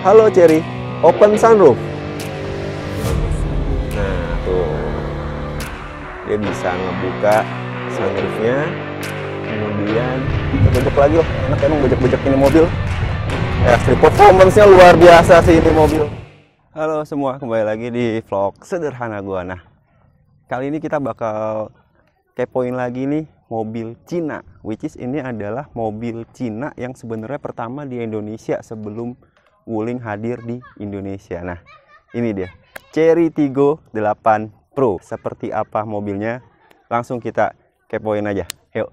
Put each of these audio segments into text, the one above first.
Halo Cherry, open sunroof. Nah, tuh. Dia bisa ngebuka sunroofnya. Kemudian kita bojok lagi loh. Enak emang bojok bejek ini mobil. Ya, performancenya luar biasa sih ini mobil. Halo semua, kembali lagi di vlog sederhana gua. Nah, kali ini kita bakal kepoin lagi nih mobil Cina which is ini adalah mobil Cina yang sebenarnya pertama di Indonesia sebelum Wuling hadir di Indonesia. Nah, ini dia. Cherry Tigo 8 Pro. Seperti apa mobilnya? Langsung kita kepoin aja. Yuk.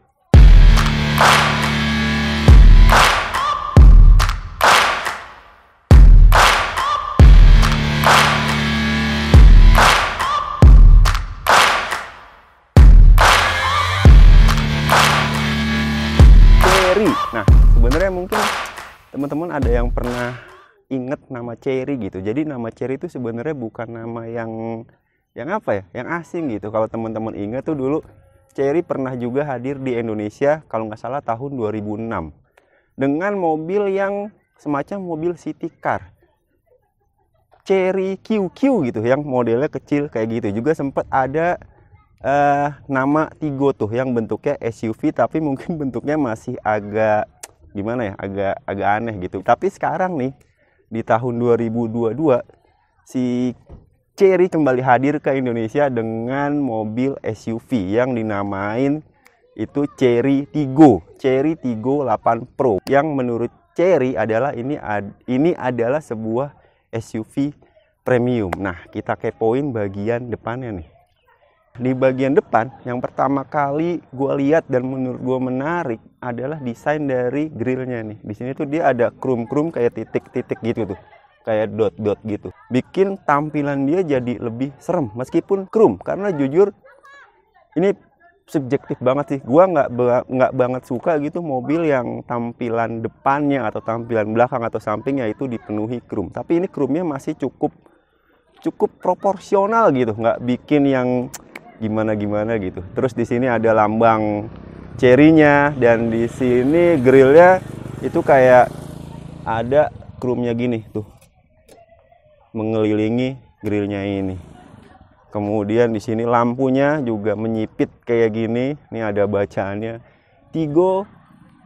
Nah, sebenarnya mungkin teman-teman ada yang pernah inget nama Cherry gitu jadi nama Cherry itu sebenarnya bukan nama yang yang apa ya yang asing gitu kalau teman-teman inget tuh dulu Cherry pernah juga hadir di Indonesia kalau nggak salah tahun 2006 dengan mobil yang semacam mobil city car Cherry QQ gitu yang modelnya kecil kayak gitu juga sempat ada uh, nama Tigo tuh yang bentuknya SUV tapi mungkin bentuknya masih agak gimana ya agak agak aneh gitu tapi sekarang nih di tahun 2022 si Cherry kembali hadir ke Indonesia dengan mobil SUV yang dinamain itu Cherry Tigo, Cherry Tigo 8 Pro yang menurut Cherry adalah ini ini adalah sebuah SUV premium. Nah, kita kepoin bagian depannya nih. Di bagian depan, yang pertama kali gue lihat dan menurut gue menarik adalah desain dari grillnya nih. Di sini tuh dia ada krum-krum kayak titik-titik gitu tuh kayak dot-dot gitu. Bikin tampilan dia jadi lebih serem meskipun krum karena jujur ini subjektif banget sih. gue nggak nggak banget suka gitu mobil yang tampilan depannya atau tampilan belakang atau sampingnya itu dipenuhi krum. Tapi ini krumnya masih cukup cukup proporsional gitu, nggak bikin yang gimana gimana gitu. Terus di sini ada lambang cerinya dan di sini grillnya itu kayak ada krumnya gini tuh mengelilingi grillnya ini. Kemudian di sini lampunya juga menyipit kayak gini. Ini ada bacaannya Tigo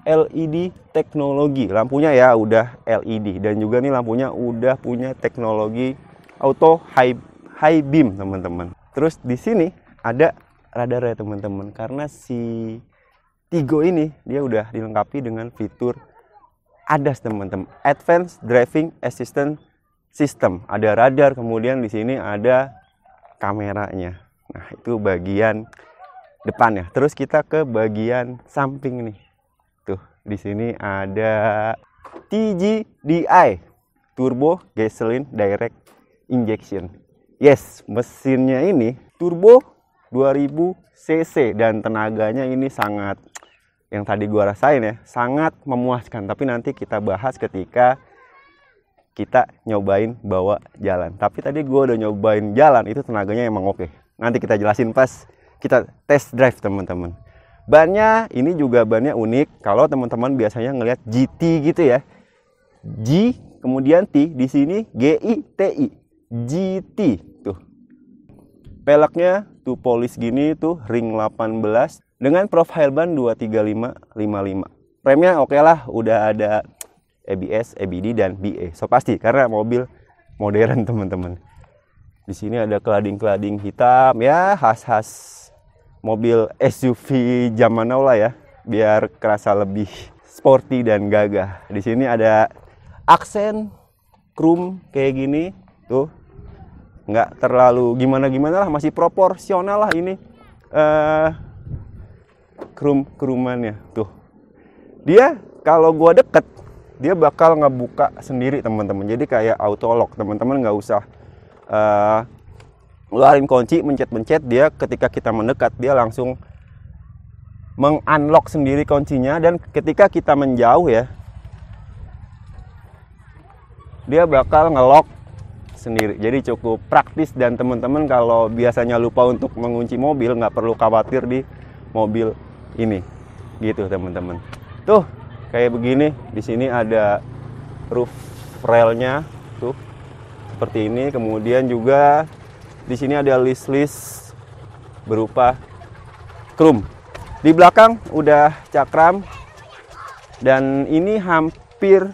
LED teknologi. Lampunya ya udah LED dan juga nih lampunya udah punya teknologi auto high high beam teman-teman. Terus di sini ada radar ya teman-teman karena si Tigo ini dia udah dilengkapi dengan fitur ADAS teman-teman Advanced Driving Assistance System ada radar kemudian di sini ada kameranya nah itu bagian depan ya terus kita ke bagian samping nih tuh di sini ada TGDI Turbo Gasoline Direct Injection yes mesinnya ini turbo 2000 cc dan tenaganya ini sangat yang tadi gua rasain ya sangat memuaskan tapi nanti kita bahas ketika kita nyobain bawa jalan tapi tadi gua udah nyobain jalan itu tenaganya emang oke nanti kita jelasin pas kita test drive teman-teman bannya ini juga bannya unik kalau teman-teman biasanya ngelihat GT gitu ya G kemudian T di sini GI TI GT tuh peleknya to polis gini tuh ring 18 dengan profile ban 23555. Remnya oke okay lah, udah ada ABS, ABD dan BA. So pasti karena mobil modern teman-teman. Di sini ada kelading-kelading hitam ya khas-khas mobil SUV zaman now lah ya, biar kerasa lebih sporty dan gagah. Di sini ada aksen chrome kayak gini tuh nggak terlalu gimana gimana lah masih proporsional lah ini uh, eh, kerum kerumannya tuh dia kalau gua deket dia bakal ngebuka sendiri teman-teman jadi kayak auto lock teman-teman nggak usah uh, ngeluarin kunci mencet-mencet dia ketika kita mendekat dia langsung mengunlock sendiri kuncinya dan ketika kita menjauh ya dia bakal ngelock sendiri. Jadi cukup praktis dan teman-teman kalau biasanya lupa untuk mengunci mobil nggak perlu khawatir di mobil ini. Gitu teman-teman. Tuh kayak begini di sini ada roof railnya tuh seperti ini. Kemudian juga di sini ada list-list berupa krum. Di belakang udah cakram dan ini hampir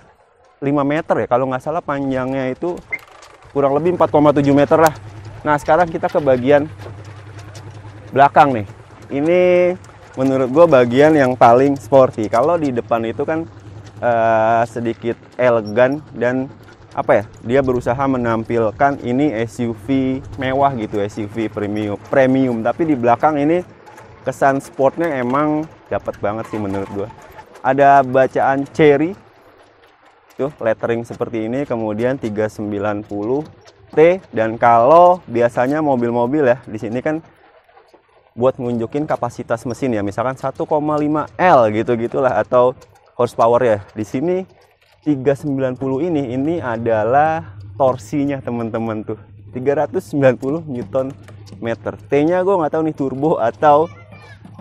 5 meter ya kalau nggak salah panjangnya itu kurang lebih 4,7 meter lah. Nah sekarang kita ke bagian belakang nih. Ini menurut gue bagian yang paling sporty. Kalau di depan itu kan uh, sedikit elegan dan apa ya dia berusaha menampilkan ini SUV mewah gitu SUV premium premium tapi di belakang ini kesan sportnya emang dapat banget sih menurut gue ada bacaan cherry tuh lettering seperti ini kemudian 390 T dan kalau biasanya mobil-mobil ya di sini kan buat nunjukin kapasitas mesin ya misalkan 1,5 L gitu gitulah atau horsepower ya di sini 390 ini ini adalah torsinya teman-teman tuh 390 newton meter T nya gue nggak tahu nih turbo atau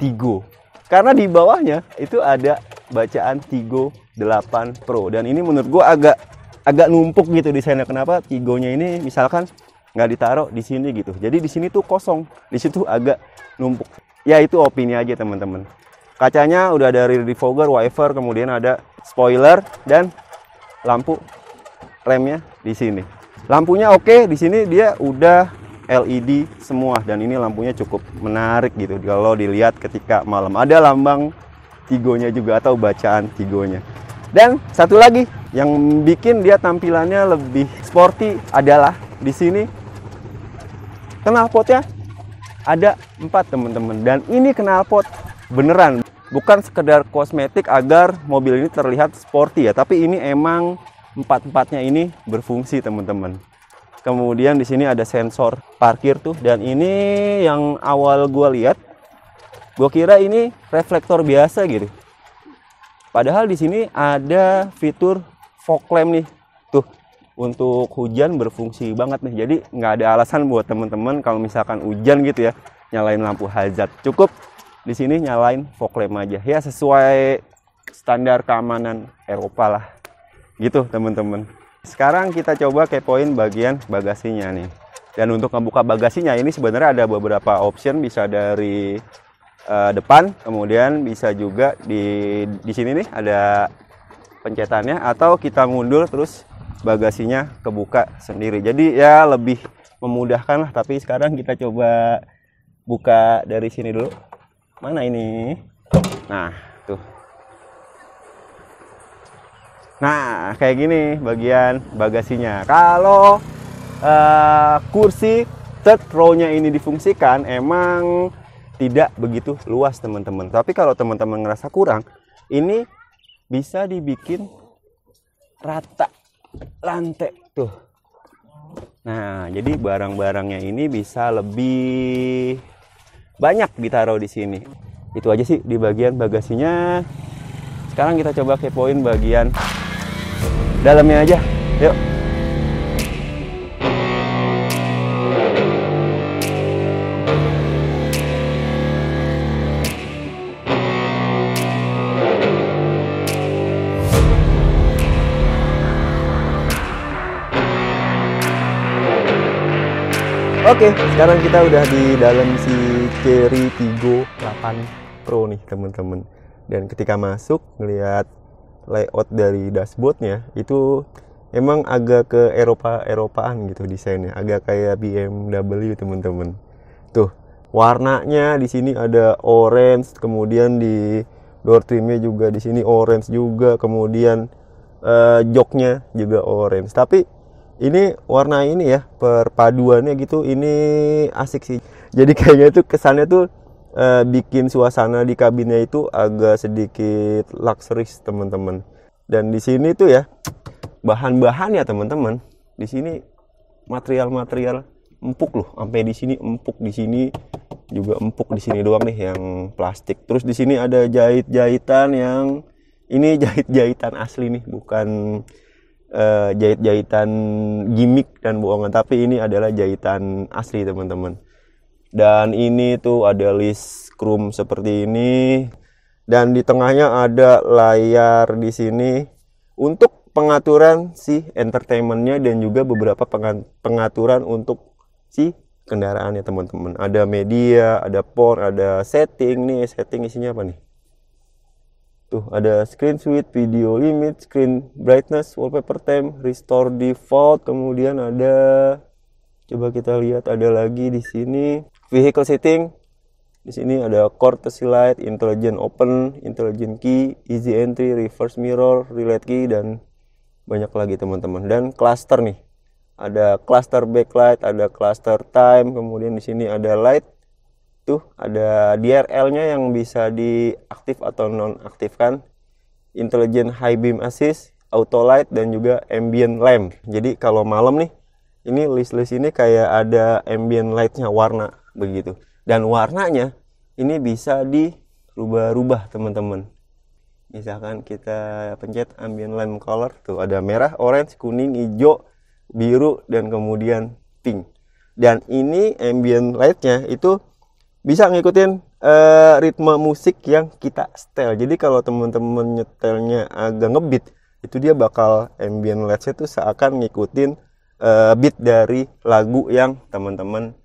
tigo karena di bawahnya itu ada bacaan Tigo 8 Pro dan ini menurut gue agak agak numpuk gitu desainnya kenapa Tigonya ini misalkan nggak ditaruh di sini gitu jadi di sini tuh kosong di situ agak numpuk ya itu opini aja teman-teman kacanya udah ada rear defogger wiper kemudian ada spoiler dan lampu remnya di sini lampunya oke okay, di sini dia udah LED semua dan ini lampunya cukup menarik gitu kalau dilihat ketika malam ada lambang tigonya juga atau bacaan tigonya. Dan satu lagi yang bikin dia tampilannya lebih sporty adalah di sini knalpotnya ada empat teman-teman dan ini knalpot beneran bukan sekedar kosmetik agar mobil ini terlihat sporty ya tapi ini emang empat-empatnya ini berfungsi teman-teman kemudian di sini ada sensor parkir tuh dan ini yang awal gue lihat Gue kira ini reflektor biasa gitu. Padahal di sini ada fitur fog lamp nih. Tuh, untuk hujan berfungsi banget nih. Jadi nggak ada alasan buat teman-teman kalau misalkan hujan gitu ya, nyalain lampu hazard. Cukup di sini nyalain fog lamp aja. Ya sesuai standar keamanan Eropa lah. Gitu teman-teman. Sekarang kita coba kepoin bagian bagasinya nih. Dan untuk membuka bagasinya ini sebenarnya ada beberapa option bisa dari uh, depan kemudian bisa juga di di sini nih ada pencetannya atau kita mundur terus bagasinya kebuka sendiri jadi ya lebih memudahkan lah tapi sekarang kita coba buka dari sini dulu mana ini nah tuh nah kayak gini bagian bagasinya kalau uh, kursi third row nya ini difungsikan emang tidak begitu luas teman-teman. Tapi kalau teman-teman ngerasa kurang, ini bisa dibikin rata lantai tuh. Nah, jadi barang-barangnya ini bisa lebih banyak ditaruh di sini. Itu aja sih di bagian bagasinya. Sekarang kita coba kepoin bagian dalamnya aja. Yuk. Oke, okay, sekarang kita udah di dalam si Cherry Tigo 8 Pro nih temen-temen. Dan ketika masuk ngelihat layout dari dashboardnya itu emang agak ke Eropa Eropaan gitu desainnya, agak kayak BMW temen-temen. Tuh warnanya di sini ada orange, kemudian di door trimnya juga di sini orange juga, kemudian uh, joknya juga orange. Tapi ini warna ini ya perpaduannya gitu ini asik sih jadi kayaknya tuh kesannya tuh e, bikin suasana di kabinnya itu agak sedikit luxurious teman-teman dan di sini tuh ya bahan-bahan ya teman-teman di sini material-material empuk loh sampai di sini empuk di sini juga empuk di sini doang nih yang plastik terus di sini ada jahit-jahitan yang ini jahit-jahitan asli nih bukan uh, jahit-jahitan gimmick dan bohongan tapi ini adalah jahitan asli teman-teman dan ini tuh ada list chrome seperti ini dan di tengahnya ada layar di sini untuk pengaturan si entertainmentnya dan juga beberapa pengaturan untuk si kendaraannya teman-teman ada media ada port ada setting nih setting isinya apa nih Tuh ada screen switch, video limit, screen brightness, wallpaper time, restore default, kemudian ada coba kita lihat ada lagi di sini vehicle setting. Di sini ada courtesy light, intelligent open, intelligent key, easy entry, reverse mirror, relay key dan banyak lagi teman-teman. Dan cluster nih. Ada cluster backlight, ada cluster time, kemudian di sini ada light tuh ada DRL-nya yang bisa diaktif atau nonaktifkan, intelligent high beam assist, auto light dan juga ambient lamp. Jadi kalau malam nih, ini list-list ini kayak ada ambient light-nya warna begitu. Dan warnanya ini bisa dirubah-rubah teman-teman. Misalkan kita pencet ambient lamp color tuh ada merah, orange, kuning, hijau, biru dan kemudian pink. Dan ini ambient light-nya itu bisa ngikutin uh, ritme musik yang kita setel. Jadi kalau teman-teman nyetelnya agak ngebeat, itu dia bakal ambient let's tuh seakan ngikutin uh, beat dari lagu yang teman-teman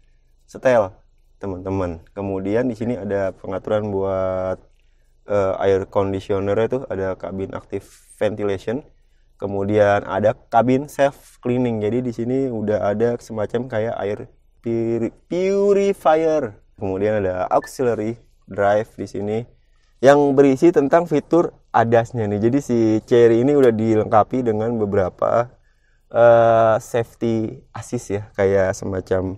setel teman-teman. Kemudian di sini ada pengaturan buat uh, air conditioner itu ada kabin aktif ventilation. Kemudian ada kabin self cleaning. Jadi di sini udah ada semacam kayak air purifier kemudian ada auxiliary drive di sini yang berisi tentang fitur adasnya nih jadi si Cherry ini udah dilengkapi dengan beberapa uh, safety assist ya kayak semacam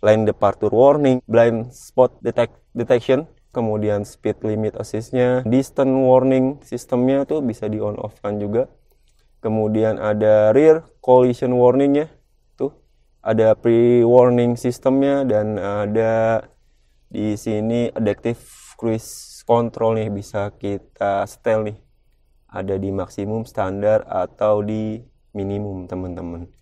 lane departure warning blind spot detect detection kemudian speed limit assistnya distance warning sistemnya tuh bisa di on off kan juga kemudian ada rear collision warningnya tuh ada pre warning sistemnya dan ada di sini adaptive cruise control nih bisa kita setel nih ada di maksimum standar atau di minimum teman-teman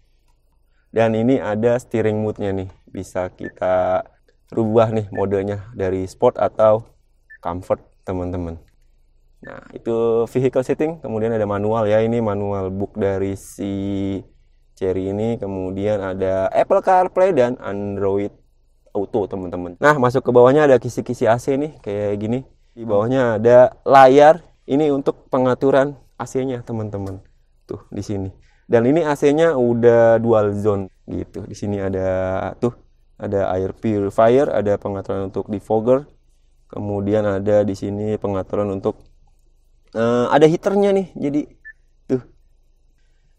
dan ini ada steering mode nya nih bisa kita rubah nih modenya dari sport atau comfort teman-teman nah itu vehicle setting kemudian ada manual ya ini manual book dari si Cherry ini kemudian ada Apple CarPlay dan Android auto teman-teman nah masuk ke bawahnya ada kisi-kisi AC nih kayak gini di bawahnya ada layar ini untuk pengaturan AC-nya teman-teman tuh di sini dan ini AC-nya udah dual zone gitu di sini ada tuh ada air purifier ada pengaturan untuk defogger kemudian ada di sini pengaturan untuk uh, ada heaternya nih jadi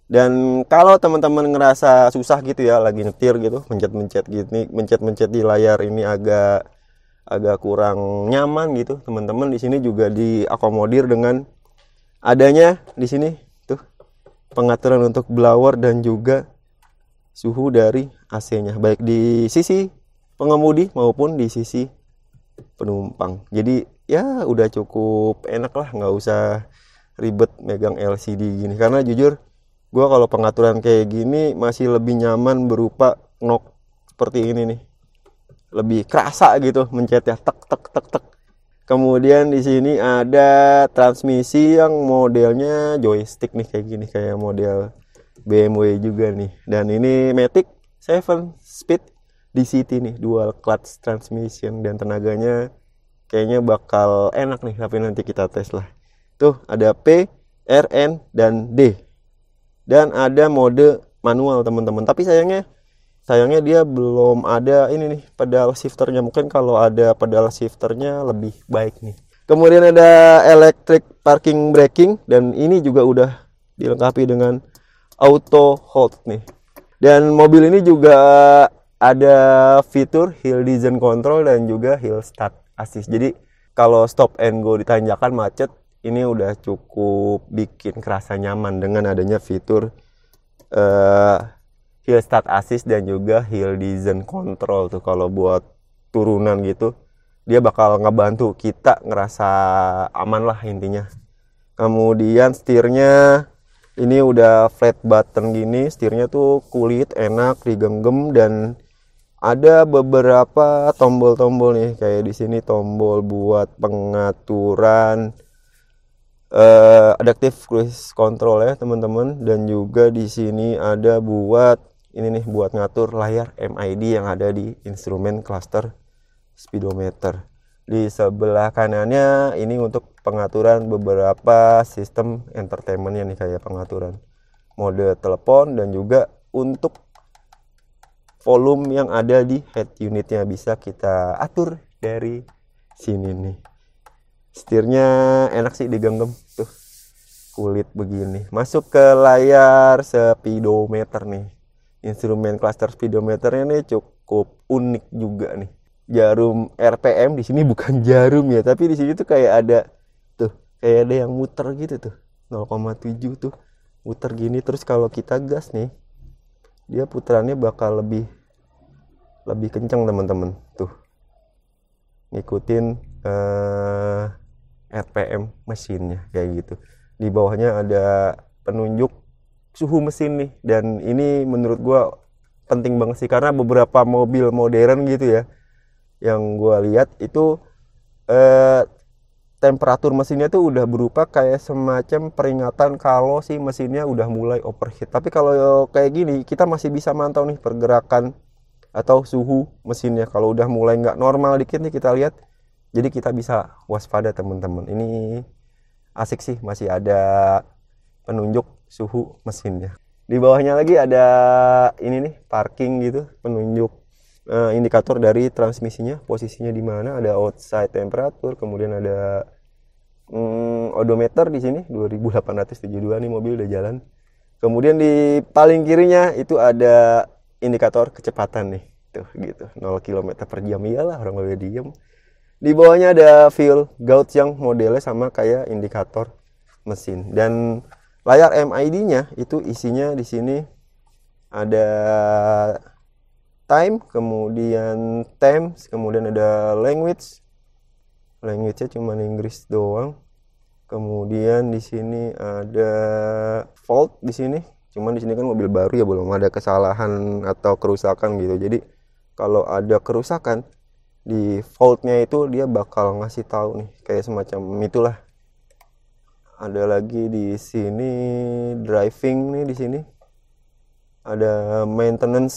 dan kalau teman-teman ngerasa susah gitu ya lagi nyetir gitu mencet-mencet gini mencet-mencet di layar ini agak agak kurang nyaman gitu teman-teman di sini juga diakomodir dengan adanya di sini tuh pengaturan untuk blower dan juga suhu dari AC-nya baik di sisi pengemudi maupun di sisi penumpang jadi ya udah cukup enak lah nggak usah ribet megang LCD gini karena jujur gue kalau pengaturan kayak gini masih lebih nyaman berupa knock seperti ini nih lebih kerasa gitu mencetnya tek tek tek tek kemudian di sini ada transmisi yang modelnya joystick nih kayak gini kayak model BMW juga nih dan ini Matic 7 speed DCT nih dual clutch transmission dan tenaganya kayaknya bakal enak nih tapi nanti kita tes lah tuh ada P, R, N dan D dan ada mode manual teman-teman tapi sayangnya sayangnya dia belum ada ini nih pedal shifternya mungkin kalau ada pedal shifternya lebih baik nih kemudian ada electric parking braking dan ini juga udah dilengkapi dengan auto hold nih dan mobil ini juga ada fitur hill descent control dan juga hill start assist jadi kalau stop and go ditanjakan macet ini udah cukup bikin kerasa nyaman dengan adanya fitur uh, eh, heel start assist dan juga heel design control tuh kalau buat turunan gitu dia bakal ngebantu kita ngerasa aman lah intinya kemudian setirnya ini udah flat button gini setirnya tuh kulit enak digenggam dan ada beberapa tombol-tombol nih kayak di sini tombol buat pengaturan uh, eh, adaptive cruise control ya teman-teman dan juga di sini ada buat ini nih buat ngatur layar MID yang ada di instrumen cluster speedometer di sebelah kanannya ini untuk pengaturan beberapa sistem entertainmentnya nih kayak pengaturan mode telepon dan juga untuk volume yang ada di head unitnya bisa kita atur dari sini nih setirnya enak sih digenggam tuh kulit begini masuk ke layar speedometer nih instrumen cluster speedometer ini cukup unik juga nih jarum RPM di sini bukan jarum ya tapi di sini tuh kayak ada tuh kayak ada yang muter gitu tuh 0,7 tuh muter gini terus kalau kita gas nih dia putarannya bakal lebih lebih kencang teman-teman tuh ngikutin uh, RPM mesinnya kayak gitu. Di bawahnya ada penunjuk suhu mesin nih dan ini menurut gua penting banget sih karena beberapa mobil modern gitu ya yang gua lihat itu eh, temperatur mesinnya tuh udah berupa kayak semacam peringatan kalau si mesinnya udah mulai overheat. Tapi kalau kayak gini kita masih bisa mantau nih pergerakan atau suhu mesinnya. Kalau udah mulai nggak normal dikit nih kita lihat jadi kita bisa waspada teman-teman ini asik sih masih ada penunjuk suhu mesinnya di bawahnya lagi ada ini nih parking gitu penunjuk uh, indikator dari transmisinya posisinya di mana ada outside temperature, kemudian ada um, odometer di sini 2872 nih mobil udah jalan kemudian di paling kirinya itu ada indikator kecepatan nih tuh gitu 0 km per jam iyalah orang lebih diem di bawahnya ada fuel gauge yang modelnya sama kayak indikator mesin dan layar MID-nya itu isinya di sini ada time, kemudian times, kemudian ada language. Language-nya cuma Inggris doang. Kemudian di sini ada fault di sini. Cuman di sini kan mobil baru ya belum ada kesalahan atau kerusakan gitu. Jadi kalau ada kerusakan di vaultnya itu dia bakal ngasih tahu nih kayak semacam itulah ada lagi di sini driving nih di sini ada maintenance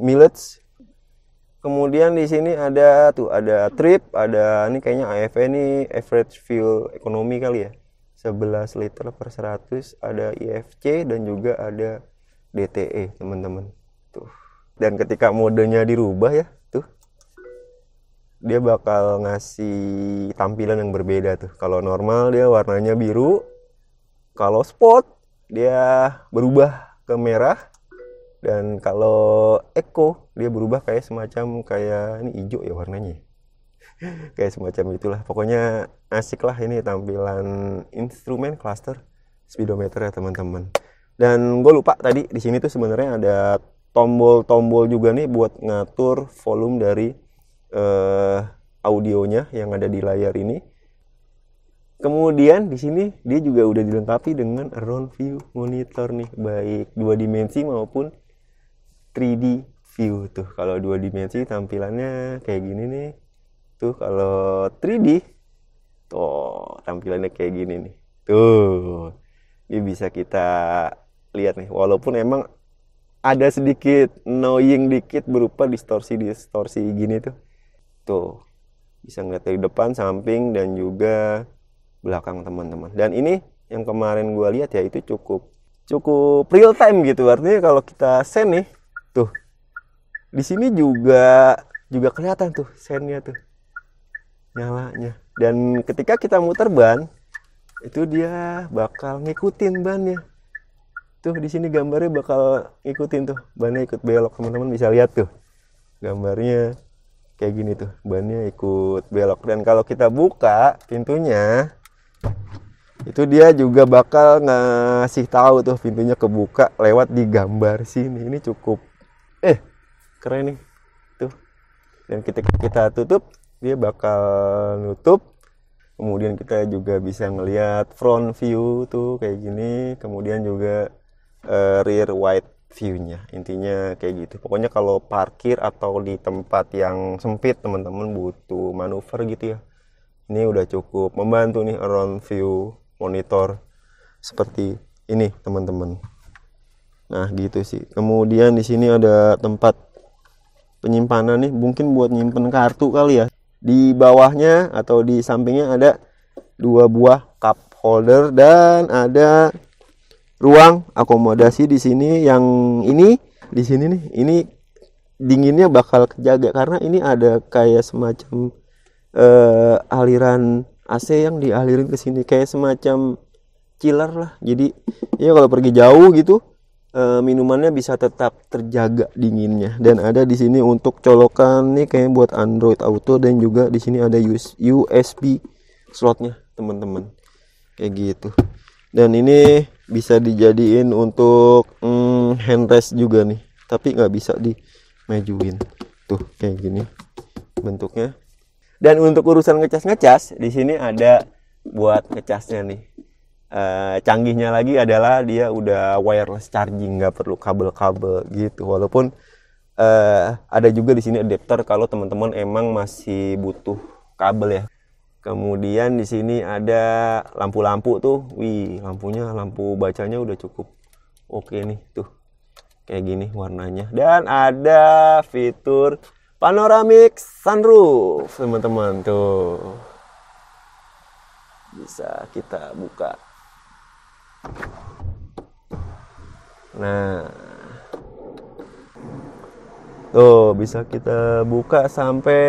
millets kemudian di sini ada tuh ada trip ada ini kayaknya AFE ini average fuel ekonomi kali ya 11 liter per 100 ada IFC dan juga ada DTE teman-teman tuh dan ketika modenya dirubah ya dia bakal ngasih tampilan yang berbeda tuh. Kalau normal dia warnanya biru, kalau spot dia berubah ke merah dan kalau eco dia berubah kayak semacam kayak ini hijau ya warnanya. Ya? kayak semacam itulah. Pokoknya asik lah ini tampilan instrumen cluster speedometer ya teman-teman. Dan gue lupa tadi di sini tuh sebenarnya ada tombol-tombol juga nih buat ngatur volume dari uh, audionya yang ada di layar ini. Kemudian di sini dia juga udah dilengkapi dengan round view monitor nih, baik dua dimensi maupun 3D view tuh. Kalau dua dimensi tampilannya kayak gini nih. Tuh kalau 3D tuh tampilannya kayak gini nih. Tuh. Ini bisa kita lihat nih walaupun emang ada sedikit knowing dikit berupa distorsi-distorsi gini tuh Tuh, bisa ngeliat dari depan, samping, dan juga belakang teman-teman. Dan ini yang kemarin gue lihat ya itu cukup cukup real time gitu. Artinya kalau kita send nih, tuh di sini juga juga kelihatan tuh sendnya tuh nyalanya. Dan ketika kita muter ban, itu dia bakal ngikutin bannya. Tuh di sini gambarnya bakal ngikutin tuh bannya ikut belok teman-teman bisa lihat tuh gambarnya kayak gini tuh bannya ikut belok dan kalau kita buka pintunya itu dia juga bakal ngasih tahu tuh pintunya kebuka lewat di gambar sini ini cukup eh keren nih tuh dan kita kita tutup dia bakal nutup kemudian kita juga bisa ngelihat front view tuh kayak gini kemudian juga uh, rear white view-nya intinya kayak gitu pokoknya kalau parkir atau di tempat yang sempit teman-teman butuh manuver gitu ya ini udah cukup membantu nih around view monitor seperti ini teman-teman nah gitu sih kemudian di sini ada tempat penyimpanan nih mungkin buat nyimpen kartu kali ya di bawahnya atau di sampingnya ada dua buah cup holder dan ada ruang akomodasi di sini yang ini di sini nih ini dinginnya bakal kejaga karena ini ada kayak semacam uh, aliran AC yang dialirin ke sini kayak semacam chiller lah jadi ya kalau pergi jauh gitu uh, minumannya bisa tetap terjaga dinginnya dan ada di sini untuk colokan nih kayak buat Android Auto dan juga di sini ada USB slotnya teman-teman kayak gitu dan ini bisa dijadiin untuk mm, handrest juga nih tapi nggak bisa di majuin, tuh kayak gini bentuknya dan untuk urusan ngecas ngecas di sini ada buat ngecasnya nih e, canggihnya lagi adalah dia udah wireless charging nggak perlu kabel-kabel gitu walaupun e, ada juga di sini adapter kalau teman-teman emang masih butuh kabel ya Kemudian di sini ada lampu-lampu tuh. Wih, lampunya lampu bacanya udah cukup oke nih tuh. Kayak gini warnanya. Dan ada fitur panoramic sunroof, teman-teman tuh. Bisa kita buka. Nah. Tuh, bisa kita buka sampai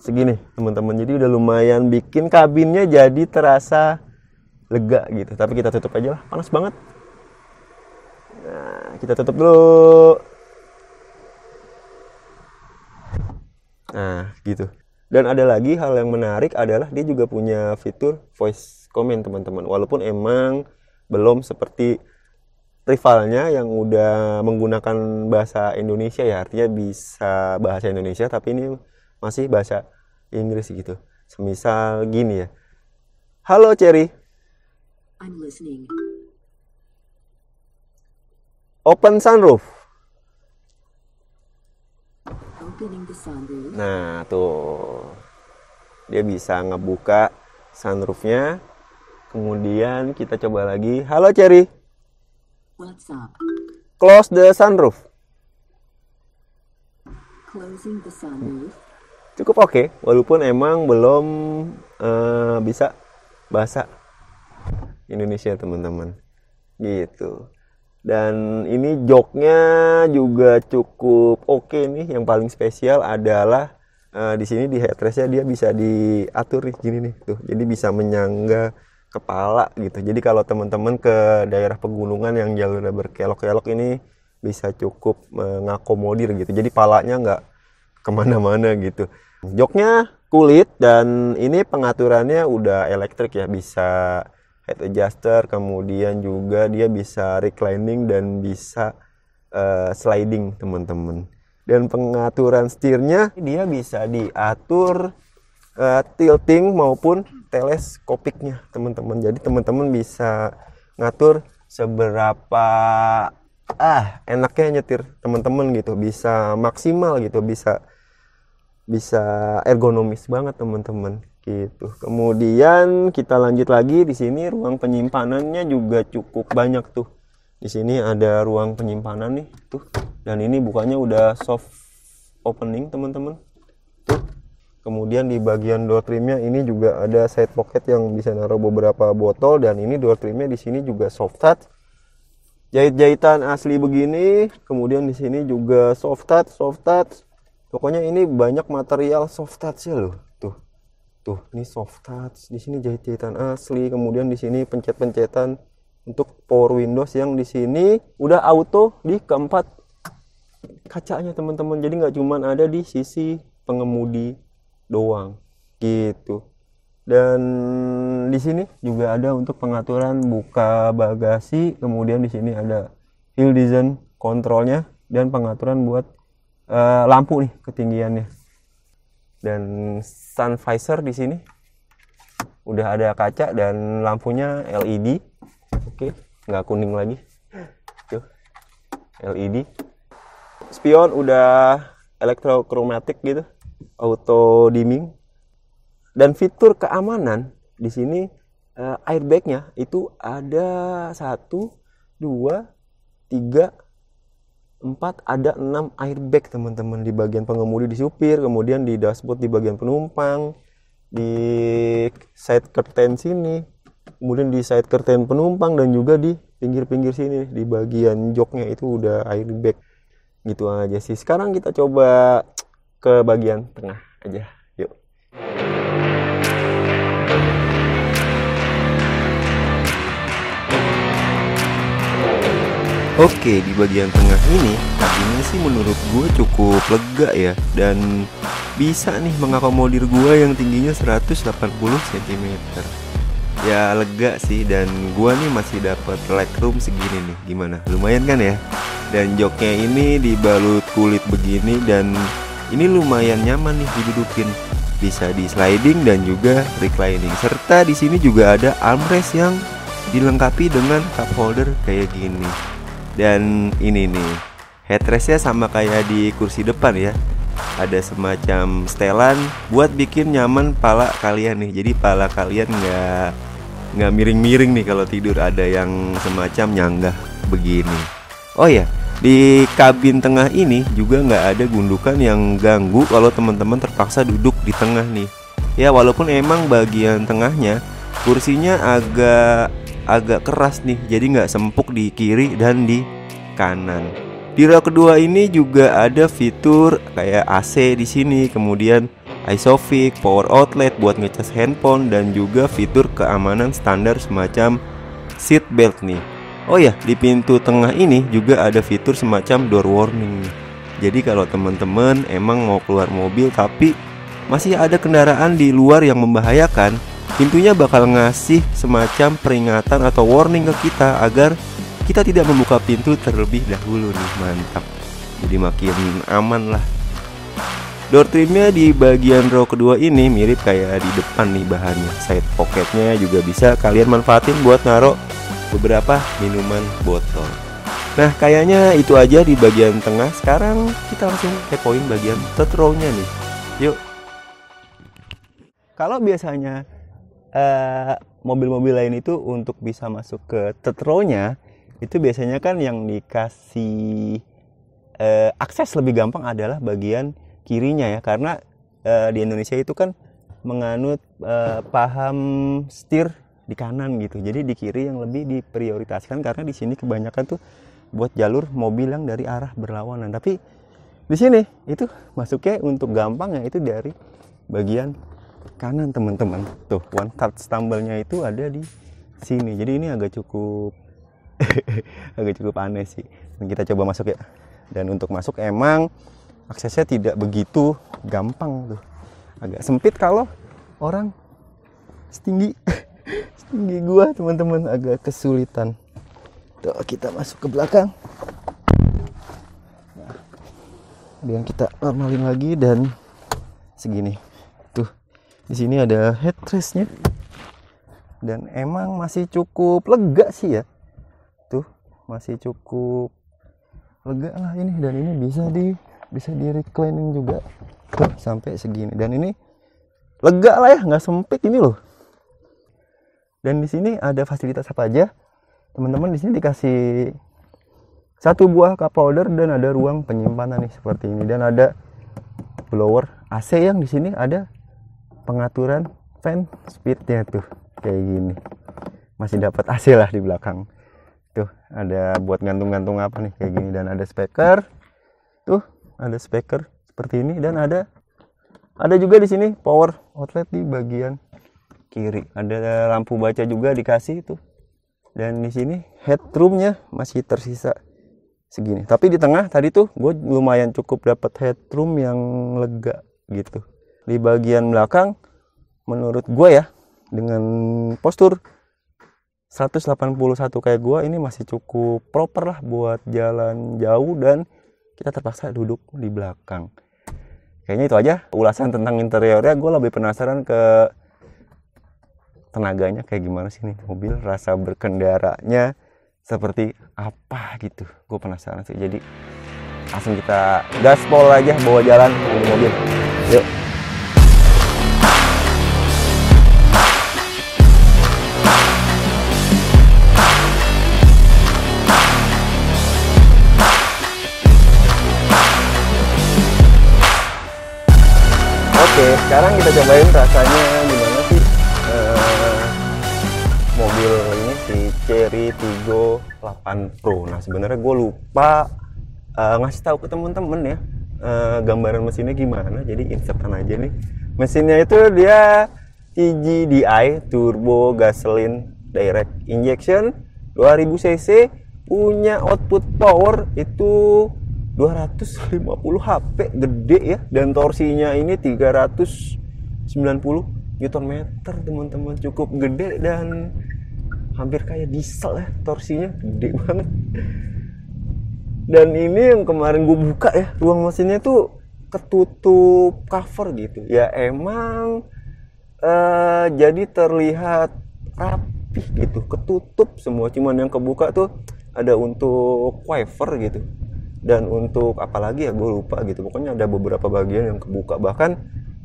segini teman-teman jadi udah lumayan bikin kabinnya jadi terasa lega gitu tapi kita tutup aja lah panas banget nah kita tutup dulu nah gitu dan ada lagi hal yang menarik adalah dia juga punya fitur voice comment teman-teman walaupun emang belum seperti rivalnya yang udah menggunakan bahasa Indonesia ya artinya bisa bahasa Indonesia tapi ini masih bahasa Inggris gitu. Semisal gini ya. Halo Cherry. I'm listening. Open sunroof. Opening the sunroof. Nah, tuh. Dia bisa ngebuka sunroofnya. Kemudian kita coba lagi. Halo Cherry. What's up? Close the sunroof. Closing the sunroof cukup oke okay, walaupun emang belum uh, bisa bahasa Indonesia teman-teman gitu dan ini joknya juga cukup oke okay nih yang paling spesial adalah uh, di sini di headrestnya dia bisa diatur nih gini nih tuh jadi bisa menyangga kepala gitu jadi kalau teman-teman ke daerah pegunungan yang jalurnya berkelok-kelok ini bisa cukup mengakomodir eh, gitu jadi palanya nggak kemana-mana gitu joknya kulit dan ini pengaturannya udah elektrik ya bisa head adjuster kemudian juga dia bisa reclining dan bisa uh, sliding teman-teman dan pengaturan setirnya dia bisa diatur uh, tilting maupun teleskopiknya teman-teman jadi teman-teman bisa ngatur seberapa ah enaknya nyetir teman-teman gitu bisa maksimal gitu bisa bisa ergonomis banget teman-teman gitu kemudian kita lanjut lagi di sini ruang penyimpanannya juga cukup banyak tuh di sini ada ruang penyimpanan nih tuh dan ini bukannya udah soft opening teman-teman tuh kemudian di bagian door trimnya ini juga ada side pocket yang bisa naruh beberapa botol dan ini door trimnya di sini juga soft touch jahit-jahitan asli begini kemudian di sini juga soft touch soft touch pokoknya ini banyak material soft touch ya loh tuh tuh ini soft touch di sini jahit-jahitan asli kemudian di sini pencet-pencetan untuk power windows yang di sini udah auto di keempat kacanya teman-teman jadi nggak cuman ada di sisi pengemudi doang gitu dan di sini juga ada untuk pengaturan buka bagasi kemudian di sini ada hill design kontrolnya dan pengaturan buat uh, lampu nih ketinggiannya dan sun visor di sini udah ada kaca dan lampunya LED oke nggak kuning lagi tuh LED spion udah elektrokromatik gitu auto dimming dan fitur keamanan di sini uh, eh, airbagnya itu ada satu dua tiga empat ada enam airbag teman-teman di bagian pengemudi di supir kemudian di dashboard di bagian penumpang di side curtain sini kemudian di side curtain penumpang dan juga di pinggir-pinggir sini di bagian joknya itu udah airbag gitu aja sih sekarang kita coba ke bagian tengah aja Oke, di bagian tengah ini ini sih menurut gue cukup lega ya dan bisa nih mengakomodir gue yang tingginya 180 cm. Ya lega sih dan gue nih masih dapat legroom segini nih. Gimana? Lumayan kan ya? Dan joknya ini dibalut kulit begini dan ini lumayan nyaman nih didudukin. Bisa di sliding dan juga reclining. Serta di sini juga ada armrest yang dilengkapi dengan cup holder kayak gini dan ini nih headrestnya sama kayak di kursi depan ya ada semacam setelan buat bikin nyaman pala kalian nih jadi pala kalian nggak nggak miring-miring nih kalau tidur ada yang semacam nyanggah begini oh ya di kabin tengah ini juga nggak ada gundukan yang ganggu kalau teman-teman terpaksa duduk di tengah nih ya walaupun emang bagian tengahnya kursinya agak agak keras nih jadi nggak sempuk di kiri dan di kanan di row kedua ini juga ada fitur kayak AC di sini kemudian isofix power outlet buat ngecas handphone dan juga fitur keamanan standar semacam seat belt nih oh ya di pintu tengah ini juga ada fitur semacam door warning jadi kalau teman-teman emang mau keluar mobil tapi masih ada kendaraan di luar yang membahayakan pintunya bakal ngasih semacam peringatan atau warning ke kita agar kita tidak membuka pintu terlebih dahulu nih mantap jadi makin aman lah Door trimnya di bagian row kedua ini mirip kayak di depan nih bahannya Side pocketnya juga bisa kalian manfaatin buat naruh beberapa minuman botol Nah kayaknya itu aja di bagian tengah Sekarang kita langsung kepoin bagian third row-nya nih Yuk Kalau biasanya mobil eh, mobil-mobil lain itu untuk bisa masuk ke tetronya itu biasanya kan yang dikasih uh, akses lebih gampang adalah bagian kirinya ya karena uh, di Indonesia itu kan menganut uh, paham setir di kanan gitu jadi di kiri yang lebih diprioritaskan karena di sini kebanyakan tuh buat jalur mobil yang dari arah berlawanan tapi di sini itu masuknya untuk gampang ya itu dari bagian kanan teman-teman tuh one touch stumble-nya itu ada di sini jadi ini agak cukup agak cukup aneh sih dan kita coba masuk ya dan untuk masuk emang aksesnya tidak begitu gampang tuh agak sempit kalau orang setinggi setinggi gua teman-teman agak kesulitan tuh kita masuk ke belakang nah, kita normalin lagi dan segini di sini ada headrestnya dan emang masih cukup lega sih ya tuh masih cukup lega lah ini dan ini bisa di bisa di reclining juga tuh sampai segini dan ini lega lah ya nggak sempit ini loh dan di sini ada fasilitas apa aja teman-teman di sini dikasih satu buah cup holder dan ada ruang penyimpanan nih seperti ini dan ada blower AC yang di sini ada pengaturan fan speednya tuh kayak gini masih dapat AC lah di belakang tuh ada buat gantung-gantung apa nih kayak gini dan ada speaker tuh ada speaker seperti ini dan ada ada juga di sini power outlet di bagian kiri ada lampu baca juga dikasih itu dan di sini headroomnya masih tersisa segini tapi di tengah tadi tuh gue lumayan cukup dapat headroom yang lega gitu di bagian belakang menurut gue ya dengan postur 181 kayak gue ini masih cukup proper lah buat jalan jauh dan kita terpaksa duduk di belakang kayaknya itu aja ulasan tentang interiornya gue lebih penasaran ke tenaganya kayak gimana sih nih mobil rasa berkendaranya seperti apa gitu gue penasaran sih jadi langsung kita gaspol aja bawa jalan mobil yuk sekarang kita cobain rasanya gimana sih uh, mobil ini si Cherry Tigo 8 Pro nah sebenarnya gue lupa uh, ngasih tahu ke temen-temen ya uh, gambaran mesinnya gimana jadi insertan aja nih mesinnya itu dia TGDI turbo gasoline direct injection 2000 cc punya output power itu 250 HP gede ya dan torsinya ini 390 Newton meter teman-teman cukup gede dan hampir kayak diesel ya torsinya gede banget dan ini yang kemarin gue buka ya ruang mesinnya tuh ketutup cover gitu ya emang uh, jadi terlihat rapih gitu ketutup semua cuman yang kebuka tuh ada untuk wafer gitu dan untuk apalagi ya gue lupa gitu pokoknya ada beberapa bagian yang kebuka bahkan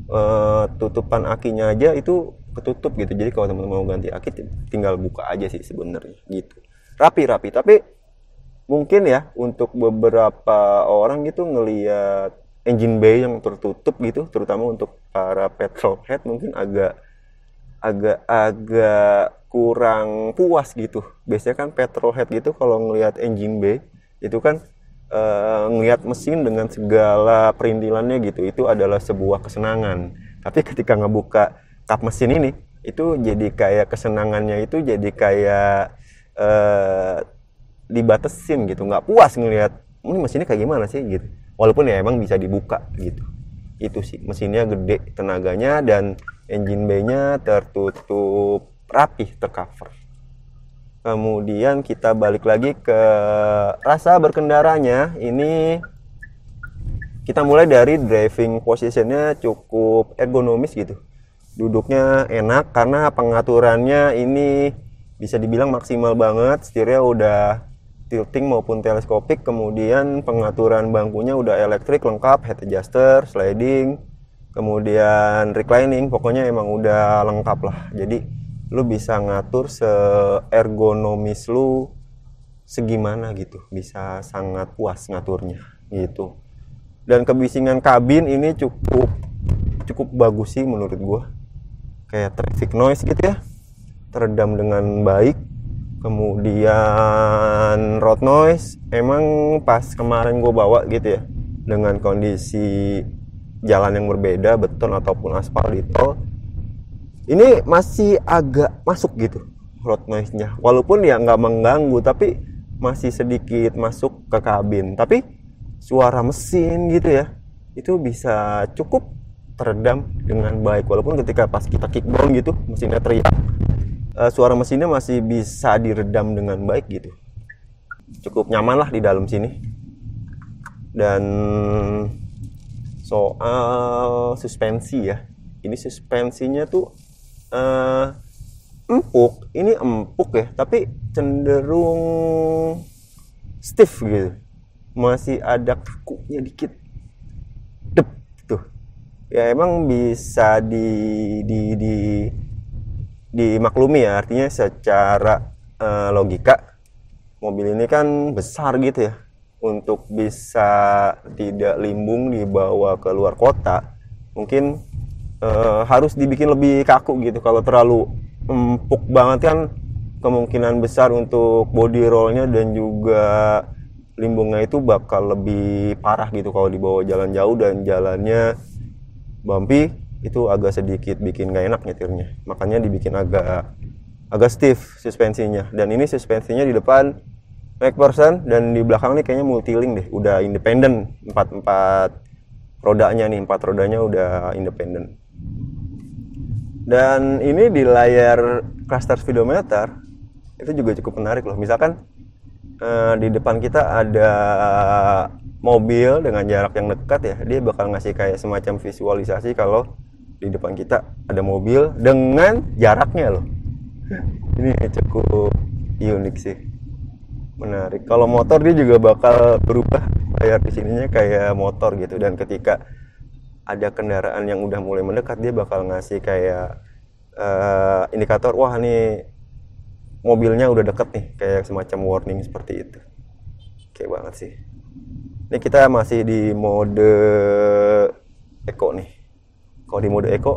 uh, tutupan akinya aja itu ketutup gitu jadi kalau teman-teman mau ganti aki tinggal buka aja sih sebenarnya gitu rapi rapi tapi mungkin ya untuk beberapa orang gitu ngelihat engine bay yang tertutup gitu terutama untuk para petrolhead mungkin agak agak agak kurang puas gitu biasanya kan petrolhead gitu kalau ngelihat engine bay itu kan uh, eh, ngelihat mesin dengan segala perintilannya gitu itu adalah sebuah kesenangan tapi ketika ngebuka kap mesin ini itu jadi kayak kesenangannya itu jadi kayak uh, eh, dibatesin gitu nggak puas ngelihat ini mesinnya kayak gimana sih gitu walaupun ya emang bisa dibuka gitu itu sih mesinnya gede tenaganya dan engine bay-nya tertutup rapih tercover kemudian kita balik lagi ke rasa berkendaranya ini kita mulai dari driving positionnya cukup ergonomis gitu duduknya enak karena pengaturannya ini bisa dibilang maksimal banget setirnya udah tilting maupun teleskopik kemudian pengaturan bangkunya udah elektrik lengkap head adjuster sliding kemudian reclining pokoknya emang udah lengkap lah jadi lu bisa ngatur ergonomis lu segimana gitu bisa sangat puas ngaturnya gitu dan kebisingan kabin ini cukup cukup bagus sih menurut gua kayak traffic noise gitu ya teredam dengan baik kemudian road noise emang pas kemarin gue bawa gitu ya dengan kondisi jalan yang berbeda beton ataupun aspal di tol ini masih agak masuk gitu road noise-nya walaupun ya nggak mengganggu tapi masih sedikit masuk ke kabin tapi suara mesin gitu ya itu bisa cukup teredam dengan baik walaupun ketika pas kita kick down gitu mesinnya teriak eh, suara mesinnya masih bisa diredam dengan baik gitu cukup nyaman lah di dalam sini dan soal suspensi ya ini suspensinya tuh uh, empuk ini empuk ya tapi cenderung stiff gitu masih ada kakunya dikit dep tuh ya emang bisa di di di dimaklumi ya artinya secara uh, logika mobil ini kan besar gitu ya untuk bisa tidak limbung dibawa ke luar kota mungkin Eh, harus dibikin lebih kaku gitu kalau terlalu empuk banget kan kemungkinan besar untuk body rollnya dan juga limbungnya itu bakal lebih parah gitu kalau dibawa jalan jauh dan jalannya bumpy itu agak sedikit bikin gak enak nyetirnya makanya dibikin agak agak stiff suspensinya dan ini suspensinya di depan back person dan di belakang ini kayaknya multi link deh udah independen empat empat rodanya nih empat rodanya udah independen dan ini di layar cluster speedometer itu juga cukup menarik loh. Misalkan eh, di depan kita ada mobil dengan jarak yang dekat ya, dia bakal ngasih kayak semacam visualisasi kalau di depan kita ada mobil dengan jaraknya loh. Ini cukup unik sih. Menarik. Kalau motor dia juga bakal berubah layar di sininya kayak motor gitu dan ketika ada kendaraan yang udah mulai mendekat dia bakal ngasih kayak uh, indikator wah nih mobilnya udah deket nih kayak semacam warning seperti itu oke banget sih ini kita masih di mode eco nih kalau di mode eco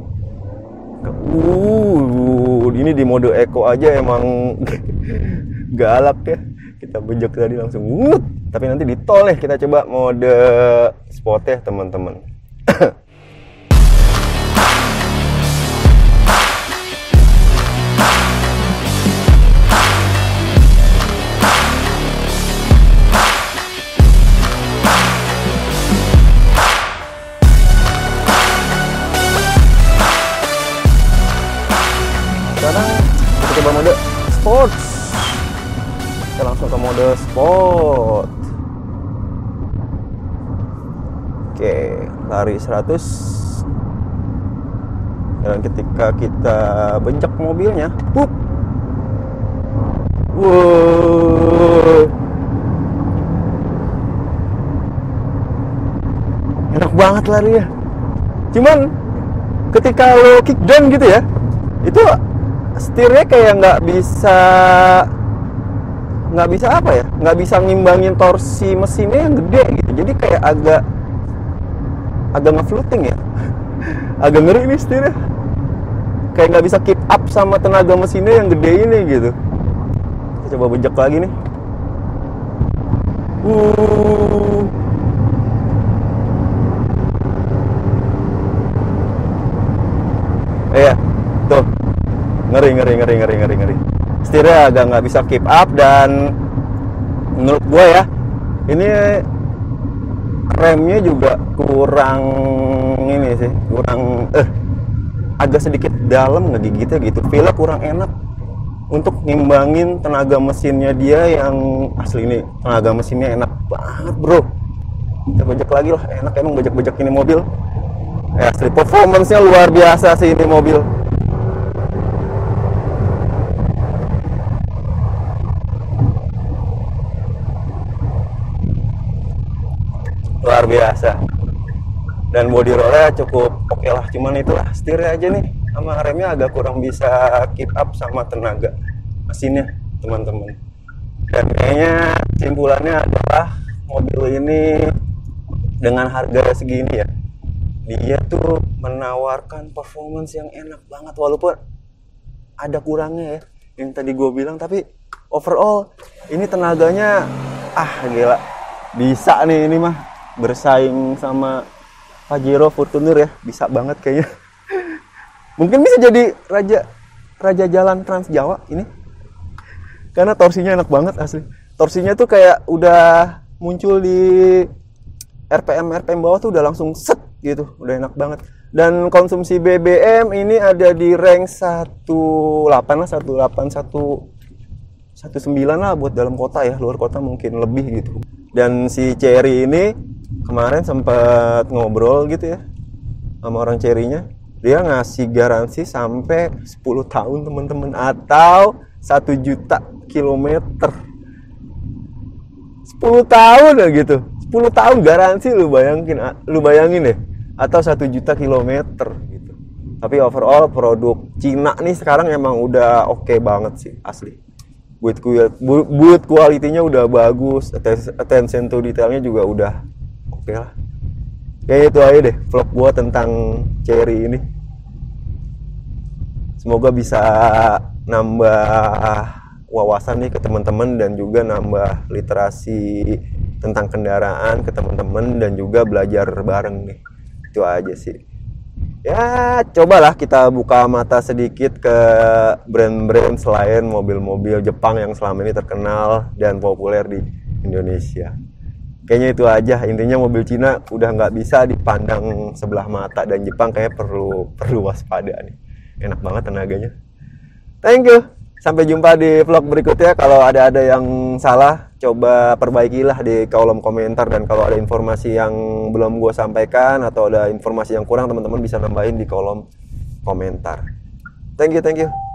uh ini di mode eco aja emang galak ya kita bejek tadi langsung wut tapi nanti di tol nih kita coba mode spot ya teman-teman coba mode sport kita langsung ke mode sport oke lari 100 dan ketika kita bencak mobilnya pup wow enak banget lari ya. cuman ketika lo kick down gitu ya itu setirnya kayak nggak bisa nggak bisa apa ya nggak bisa ngimbangin torsi mesinnya yang gede gitu jadi kayak agak agak ngefluting ya agak ngeri nih setirnya kayak nggak bisa keep up sama tenaga mesinnya yang gede ini gitu Kita coba bejek lagi nih uh akhirnya agak nggak bisa keep up dan menurut gue ya ini remnya juga kurang ini sih kurang eh agak sedikit dalam ngegigitnya gitu feel kurang enak untuk ngimbangin tenaga mesinnya dia yang asli ini tenaga mesinnya enak banget bro kita bajak lagi lah enak emang bajak-bajak ini mobil ya asli performance-nya luar biasa sih ini mobil luar biasa dan body rollnya cukup oke okay lah cuman itulah setirnya aja nih sama remnya agak kurang bisa keep up sama tenaga mesinnya teman-teman dan kayaknya simpulannya adalah mobil ini dengan harga segini ya dia tuh menawarkan performance yang enak banget walaupun ada kurangnya ya yang tadi gue bilang tapi overall ini tenaganya ah gila bisa nih ini mah bersaing sama Pajero Fortuner ya bisa banget kayaknya mungkin bisa jadi raja raja jalan Trans Jawa ini karena torsinya enak banget asli torsinya tuh kayak udah muncul di RPM RPM bawah tuh udah langsung set gitu udah enak banget dan konsumsi BBM ini ada di rank 18 lah 18 1 19 lah buat dalam kota ya luar kota mungkin lebih gitu dan si Cherry ini kemarin sempat ngobrol gitu ya sama orang Cherry-nya dia ngasih garansi sampai 10 tahun teman-teman atau 1 juta kilometer 10 tahun ya gitu 10 tahun garansi lu bayangin lu bayangin deh atau 1 juta kilometer gitu tapi overall produk Cina nih sekarang emang udah oke okay banget sih asli buat buat kualitinya udah bagus attention to detailnya juga udah oke okay lah kayak itu aja deh vlog gua tentang cherry ini semoga bisa nambah wawasan nih ke teman-teman dan juga nambah literasi tentang kendaraan ke teman-teman dan juga belajar bareng nih itu aja sih ya cobalah kita buka mata sedikit ke brand-brand selain mobil-mobil Jepang yang selama ini terkenal dan populer di Indonesia. Kayaknya itu aja intinya mobil Cina udah nggak bisa dipandang sebelah mata dan Jepang kayak perlu perlu waspada nih. Enak banget tenaganya. Thank you sampai jumpa di vlog berikutnya. Kalau ada-ada yang salah, coba perbaikilah di kolom komentar dan kalau ada informasi yang belum gue sampaikan atau ada informasi yang kurang, teman-teman bisa nambahin di kolom komentar. Thank you, thank you.